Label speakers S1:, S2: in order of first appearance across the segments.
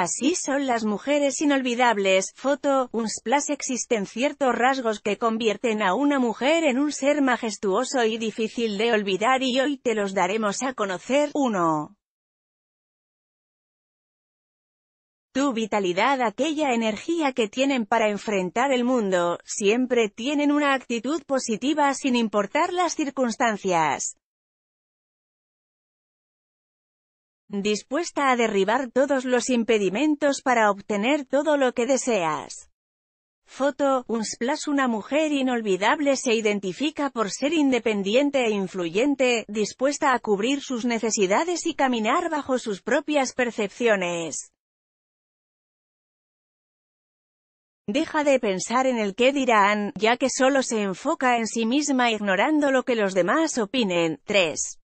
S1: Así son las mujeres inolvidables, foto, unsplash existen ciertos rasgos que convierten a una mujer en un ser majestuoso y difícil de olvidar y hoy te los daremos a conocer, 1. Tu vitalidad, aquella energía que tienen para enfrentar el mundo, siempre tienen una actitud positiva sin importar las circunstancias. dispuesta a derribar todos los impedimentos para obtener todo lo que deseas. Foto, Unsplash Una mujer inolvidable se identifica por ser independiente e influyente, dispuesta a cubrir sus necesidades y caminar bajo sus propias percepciones. Deja de pensar en el qué dirán, ya que solo se enfoca en sí misma ignorando lo que los demás opinen. 3.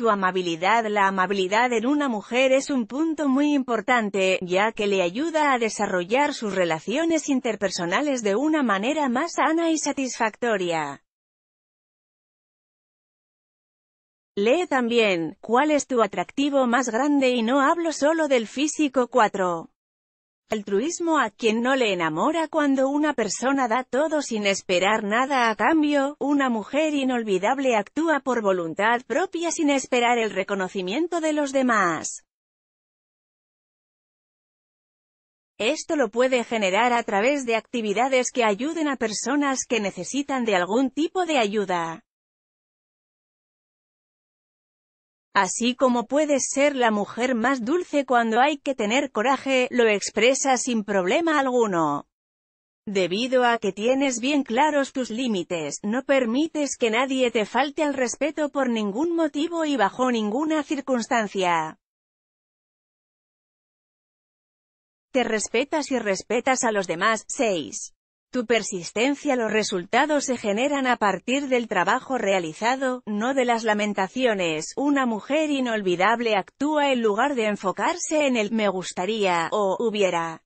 S1: Tu amabilidad La amabilidad en una mujer es un punto muy importante, ya que le ayuda a desarrollar sus relaciones interpersonales de una manera más sana y satisfactoria. Lee también, ¿cuál es tu atractivo más grande? Y no hablo solo del físico 4. Altruismo a quien no le enamora cuando una persona da todo sin esperar nada a cambio, una mujer inolvidable actúa por voluntad propia sin esperar el reconocimiento de los demás. Esto lo puede generar a través de actividades que ayuden a personas que necesitan de algún tipo de ayuda. Así como puedes ser la mujer más dulce cuando hay que tener coraje, lo expresas sin problema alguno. Debido a que tienes bien claros tus límites, no permites que nadie te falte al respeto por ningún motivo y bajo ninguna circunstancia. Te respetas y respetas a los demás. 6. Tu persistencia Los resultados se generan a partir del trabajo realizado, no de las lamentaciones. Una mujer inolvidable actúa en lugar de enfocarse en el «me gustaría» o «hubiera».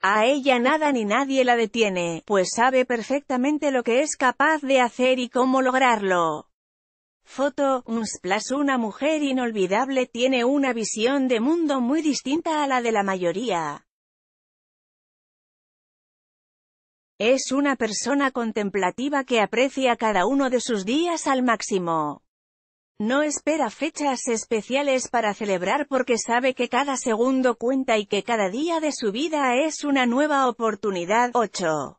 S1: A ella nada ni nadie la detiene, pues sabe perfectamente lo que es capaz de hacer y cómo lograrlo. Foto, Unsplash Una mujer inolvidable tiene una visión de mundo muy distinta a la de la mayoría. Es una persona contemplativa que aprecia cada uno de sus días al máximo. No espera fechas especiales para celebrar porque sabe que cada segundo cuenta y que cada día de su vida es una nueva oportunidad. 8.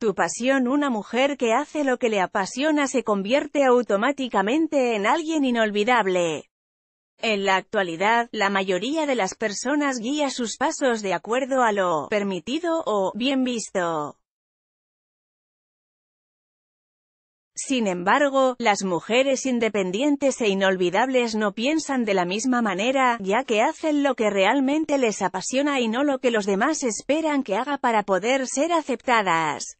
S1: Tu pasión Una mujer que hace lo que le apasiona se convierte automáticamente en alguien inolvidable. En la actualidad, la mayoría de las personas guía sus pasos de acuerdo a lo permitido o bien visto. Sin embargo, las mujeres independientes e inolvidables no piensan de la misma manera, ya que hacen lo que realmente les apasiona y no lo que los demás esperan que haga para poder ser aceptadas.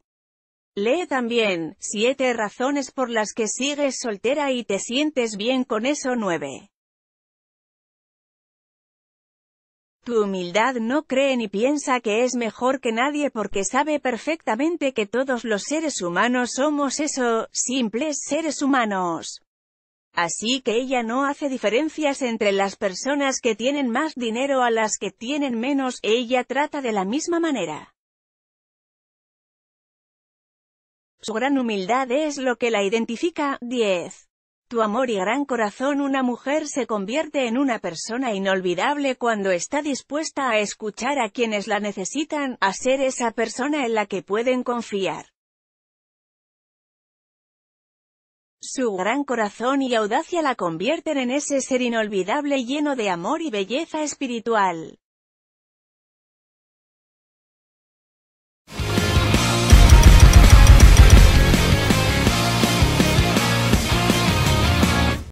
S1: Lee también, 7 razones por las que sigues soltera y te sientes bien con eso 9. Tu humildad no cree ni piensa que es mejor que nadie porque sabe perfectamente que todos los seres humanos somos eso, simples seres humanos. Así que ella no hace diferencias entre las personas que tienen más dinero a las que tienen menos, ella trata de la misma manera. Su gran humildad es lo que la identifica. 10 tu amor y gran corazón una mujer se convierte en una persona inolvidable cuando está dispuesta a escuchar a quienes la necesitan, a ser esa persona en la que pueden confiar. Su gran corazón y audacia la convierten en ese ser inolvidable lleno de amor y belleza espiritual.